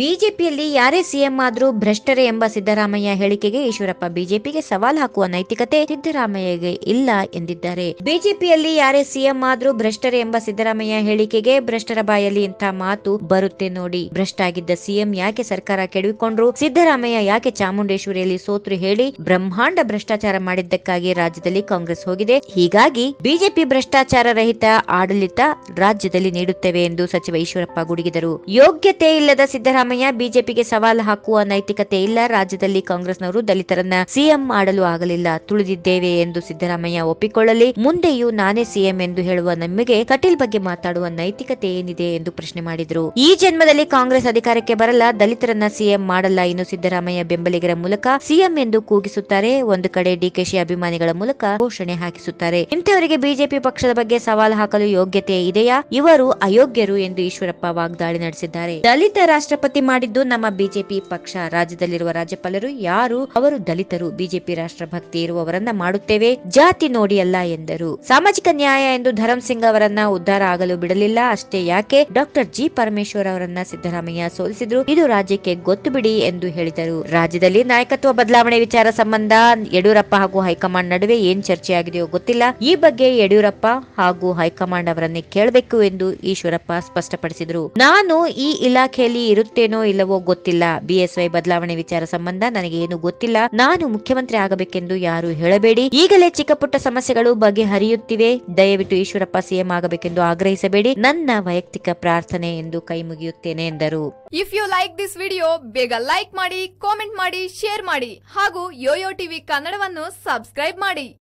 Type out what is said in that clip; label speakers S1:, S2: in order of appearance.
S1: ಬಿಜೆಪಿಯಲ್ಲಿ ಯಾರೇ ಸಿಎಂ ಆದರೂ ಭ್ರಷ್ಟರೇ ಎಂಬ ಸಿದ್ದರಾಮಯ್ಯ ಹೇಳಿಕೆಗೆ ಈಶ್ವರಪ್ಪ ಬಿಜೆಪಿಗೆ ಸವಾಲು ಹಾಕುವ ನೈತಿಕತೆ ಸಿದ್ದರಾಮಯ್ಯಗೆ ಇಲ್ಲ ಎಂದಿದ್ದಾರೆ ಬಿಜೆಪಿಯಲ್ಲಿ ಯಾರೇ ಸಿಎಂ ಆದರೂ ಭ್ರಷ್ಟರೇ ಎಂಬ ಸಿದ್ದರಾಮಯ್ಯ ಹೇಳಿಕೆಗೆ ಭ್ರಷ್ಟರ ಬಾಯಲ್ಲಿ ಇಂಥ ಮಾತು ಬರುತ್ತೆ ನೋಡಿ ಭ್ರಷ್ಟ ಆಗಿದ್ದ ಸಿಎಂ ಯಾಕೆ ಸರ್ಕಾರ ಕೆಡವಿಕೊಂಡ್ರು ಸಿದ್ದರಾಮಯ್ಯ ಯಾಕೆ ಚಾಮುಂಡೇಶ್ವರಿಯಲ್ಲಿ ಸೋತ್ರು ಹೇಳಿ ಬ್ರಹ್ಮಾಂಡ ಭ್ರಷ್ಟಾಚಾರ ಮಾಡಿದ್ದಕ್ಕಾಗಿ ರಾಜ್ಯದಲ್ಲಿ ಕಾಂಗ್ರೆಸ್ ಹೋಗಿದೆ ಹೀಗಾಗಿ ಬಿಜೆಪಿ ಭ್ರಷ್ಟಾಚಾರ ರಹಿತ ಆಡಳಿತ ರಾಜ್ಯದಲ್ಲಿ ನೀಡುತ್ತೇವೆ ಎಂದು ಸಚಿವ ಈಶ್ವರಪ್ಪ ಗುಡುಗಿದರು ಯೋಗ್ಯತೆ ಇಲ್ಲದ ಸಿದ್ದರಾಮ ಸಿದ್ದರಾಮಯ್ಯ ಬಿಜೆಪಿಗೆ ಸವಾಲು ಹಾಕುವ ನೈತಿಕತೆ ಇಲ್ಲ ರಾಜ್ಯದಲ್ಲಿ ಕಾಂಗ್ರೆಸ್ನವರು ದಲಿತರನ್ನ ಸಿಎಂ ಮಾಡಲು ಆಗಲಿಲ್ಲ ತುಳಿದಿದ್ದೇವೆ ಎಂದು ಸಿದ್ದರಾಮಯ್ಯ ಒಪ್ಪಿಕೊಳ್ಳಲಿ ಮುಂದೆಯೂ ನಾನೇ ಸಿಎಂ ಎಂದು ಹೇಳುವ ನಮಗೆ ಕಟೀಲ್ ಬಗ್ಗೆ ಮಾತಾಡುವ ನೈತಿಕತೆ ಏನಿದೆ ಎಂದು ಪ್ರಶ್ನೆ ಮಾಡಿದರು ಈ ಜನ್ಮದಲ್ಲಿ ಕಾಂಗ್ರೆಸ್ ಅಧಿಕಾರಕ್ಕೆ ಬರಲ್ಲ ದಲಿತರನ್ನ ಸಿಎಂ ಮಾಡಲ್ಲ ಇನ್ನು ಸಿದ್ದರಾಮಯ್ಯ ಬೆಂಬಲಿಗರ ಮೂಲಕ ಸಿಎಂ ಎಂದು ಕೂಗಿಸುತ್ತಾರೆ ಒಂದು ಕಡೆ ಡಿಕೆಶಿ ಅಭಿಮಾನಿಗಳ ಮೂಲಕ ಘೋಷಣೆ ಹಾಕಿಸುತ್ತಾರೆ ಇಂಥವರಿಗೆ ಬಿಜೆಪಿ ಪಕ್ಷದ ಬಗ್ಗೆ ಸವಾಲು ಹಾಕಲು ಯೋಗ್ಯತೆ ಇದೆಯಾ ಇವರು ಅಯೋಗ್ಯರು ಎಂದು ಈಶ್ವರಪ್ಪ ವಾಗ್ದಾಳಿ ನಡೆಸಿದ್ದಾರೆ ದಲಿತ ರಾಷ್ಟ್ರಪತಿ ಮಾಡಿದ್ದು ನಮ್ಮ ಬಿಜೆಪಿ ಪಕ್ಷ ರಾಜ್ಯದಲ್ಲಿರುವ ರಾಜ್ಯಪಾಲರು ಯಾರು ಅವರು ದಲಿತರು ಬಿಜೆಪಿ ರಾಷ್ಟ್ರ ಭಕ್ತಿ ಇರುವವರನ್ನ ಮಾಡುತ್ತೇವೆ ಜಾತಿ ನೋಡಿ ಅಲ್ಲ ಎಂದರು ಸಾಮಾಜಿಕ ನ್ಯಾಯ ಎಂದು ಧರಂ ಸಿಂಗ್ ಅವರನ್ನ ಉದ್ಧಾರ ಆಗಲು ಬಿಡಲಿಲ್ಲ ಅಷ್ಟೇ ಯಾಕೆ ಡಾಕ್ಟರ್ ಜಿ ಪರಮೇಶ್ವರ್ ಅವರನ್ನ ಸಿದ್ದರಾಮಯ್ಯ ಸೋಲಿಸಿದ್ರು ಇದು ರಾಜ್ಯಕ್ಕೆ ಗೊತ್ತು ಬಿಡಿ ಎಂದು ಹೇಳಿದರು ರಾಜ್ಯದಲ್ಲಿ ನಾಯಕತ್ವ ಬದಲಾವಣೆ ವಿಚಾರ ಸಂಬಂಧ ಯಡಿಯೂರಪ್ಪ ಹಾಗೂ ಹೈಕಮಾಂಡ್ ನಡುವೆ ಏನ್ ಚರ್ಚೆಯಾಗಿದೆಯೋ ಗೊತ್ತಿಲ್ಲ ಈ ಬಗ್ಗೆ ಯಡಿಯೂರಪ್ಪ ಹಾಗೂ ಹೈಕಮಾಂಡ್ ಅವರನ್ನೇ ಕೇಳಬೇಕು ಎಂದು ಈಶ್ವರಪ್ಪ ಸ್ಪಷ್ಟಪಡಿಸಿದರು ನಾನು ಈ ಇಲಾಖೆಯಲ್ಲಿ ಇರುತ್ತೆ ಏನೋ ಇಲ್ಲವೋ ಗೊತ್ತಿಲ್ಲ ಬಿಎಸ್ವೈ ಬದಲಾವಣೆ ವಿಚಾರ ಸಂಬಂಧ ನನಗೆ ಏನು ಗೊತ್ತಿಲ್ಲ ನಾನು ಮುಖ್ಯಮಂತ್ರಿ ಆಗಬೇಕೆಂದು ಯಾರು ಹೇಳಬೇಡಿ ಈಗಲೇ ಚಿಕ್ಕ ಪುಟ್ಟ ಸಮಸ್ಯೆಗಳು ಬಗೆಹರಿಯುತ್ತಿವೆ ದಯವಿಟ್ಟು ಈಶ್ವರಪ್ಪ ಸಿಎಂ ಆಗಬೇಕೆಂದು ಆಗ್ರಹಿಸಬೇಡಿ ನನ್ನ ವೈಯಕ್ತಿಕ ಪ್ರಾರ್ಥನೆ ಎಂದು ಕೈ ಮುಗಿಯುತ್ತೇನೆ ಎಂದರು if you like this video ಬೇಗ ಲೈಕ್ ಮಾಡಿ ಕಾಮೆಂಟ್ ಮಾಡಿ ಶೇರ್ ಮಾಡಿ ಹಾಗೂ ಯೋಯೋ ಟಿವಿ ಕನ್ನಡವನ್ನು ಸಬ್ಸ್ಕ್ರೈಬ್ ಮಾಡಿ